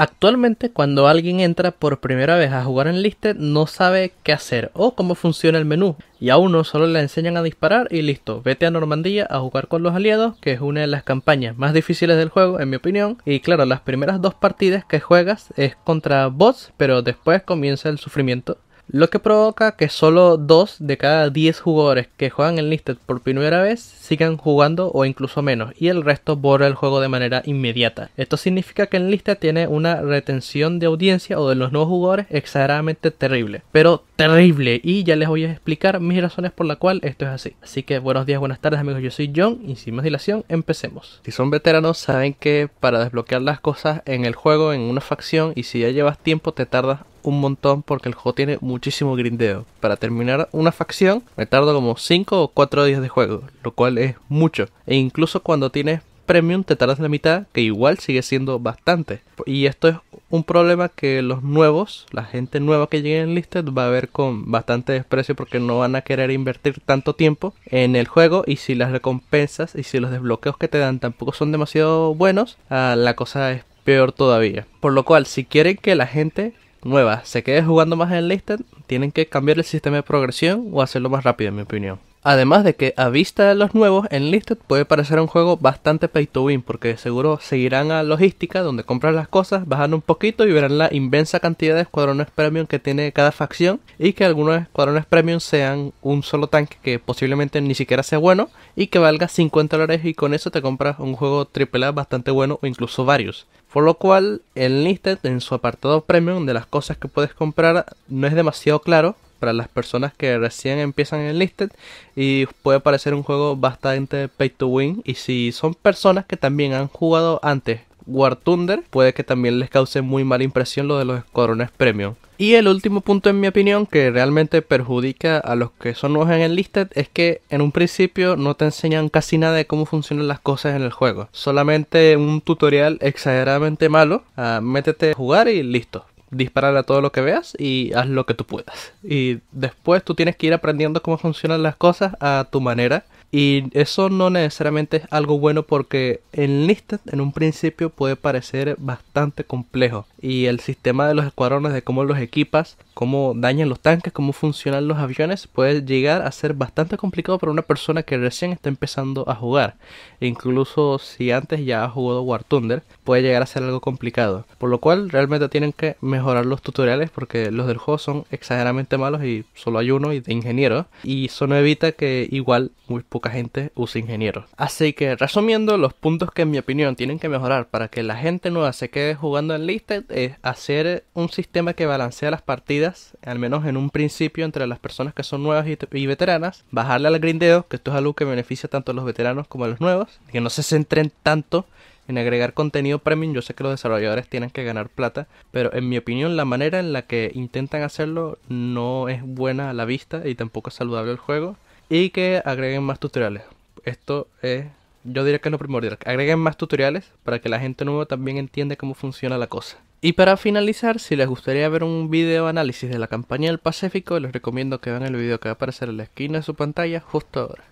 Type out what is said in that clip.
Actualmente, cuando alguien entra por primera vez a jugar en Listed, no sabe qué hacer o cómo funciona el menú, y a uno solo le enseñan a disparar y listo, vete a Normandía a jugar con los aliados, que es una de las campañas más difíciles del juego, en mi opinión, y claro, las primeras dos partidas que juegas es contra bots, pero después comienza el sufrimiento lo que provoca que solo 2 de cada 10 jugadores que juegan en Listed por primera vez sigan jugando o incluso menos, y el resto borra el juego de manera inmediata. Esto significa que en Listed tiene una retención de audiencia o de los nuevos jugadores exageradamente terrible, pero terrible, y ya les voy a explicar mis razones por la cual esto es así. Así que buenos días, buenas tardes amigos, yo soy John, y sin más dilación, empecemos. Si son veteranos saben que para desbloquear las cosas en el juego, en una facción, y si ya llevas tiempo te tardas un montón porque el juego tiene muchísimo grindeo. Para terminar una facción me tardo como 5 o 4 días de juego, lo cual es mucho. E incluso cuando tienes premium te tardas la mitad, que igual sigue siendo bastante. Y esto es un problema que los nuevos, la gente nueva que llegue en Listed va a ver con bastante desprecio porque no van a querer invertir tanto tiempo en el juego y si las recompensas y si los desbloqueos que te dan tampoco son demasiado buenos, ah, la cosa es peor todavía. Por lo cual, si quieren que la gente Nueva, se quede jugando más en Listen, tienen que cambiar el sistema de progresión o hacerlo más rápido, en mi opinión. Además de que a vista de los nuevos, Enlisted puede parecer un juego bastante pay to win porque seguro seguirán a logística donde compras las cosas, bajan un poquito y verán la inmensa cantidad de escuadrones premium que tiene cada facción y que algunos escuadrones premium sean un solo tanque que posiblemente ni siquiera sea bueno y que valga 50 dólares y con eso te compras un juego AAA bastante bueno o incluso varios. Por lo cual, listed en su apartado premium de las cosas que puedes comprar no es demasiado claro para las personas que recién empiezan en Listed y puede parecer un juego bastante pay to win y si son personas que también han jugado antes War Thunder puede que también les cause muy mala impresión lo de los escuadrones premium. Y el último punto en mi opinión que realmente perjudica a los que son nuevos en el listed es que en un principio no te enseñan casi nada de cómo funcionan las cosas en el juego. Solamente un tutorial exageradamente malo. Ah, métete a jugar y listo disparar a todo lo que veas y haz lo que tú puedas. Y después tú tienes que ir aprendiendo cómo funcionan las cosas a tu manera y eso no necesariamente es algo bueno porque en Listed en un principio puede parecer bastante complejo. Y el sistema de los escuadrones, de cómo los equipas, cómo dañan los tanques, cómo funcionan los aviones, puede llegar a ser bastante complicado para una persona que recién está empezando a jugar. Incluso si antes ya ha jugado War Thunder, puede llegar a ser algo complicado. Por lo cual realmente tienen que mejorar los tutoriales porque los del juego son exageradamente malos y solo hay uno y de ingeniero. Y eso no evita que igual muy poco poca gente usa ingenieros. Así que resumiendo, los puntos que en mi opinión tienen que mejorar para que la gente nueva se quede jugando en Listed es hacer un sistema que balancea las partidas, al menos en un principio entre las personas que son nuevas y, veteranas, bajarle al grindeo, que esto es algo que beneficia tanto a los veteranos como a los nuevos, que no se centren tanto en agregar contenido premium. Yo sé que los desarrolladores tienen que ganar plata, pero en mi opinión la manera en la que intentan hacerlo no es buena a la vista y tampoco es saludable el juego y que agreguen más tutoriales. Esto es, yo diría que es lo primordial. Agreguen más tutoriales para que la gente nueva también entienda cómo funciona la cosa. Y para finalizar, si les gustaría ver un video análisis de la campaña del Pacífico, les recomiendo que vean el video que va a aparecer en la esquina de su pantalla justo ahora.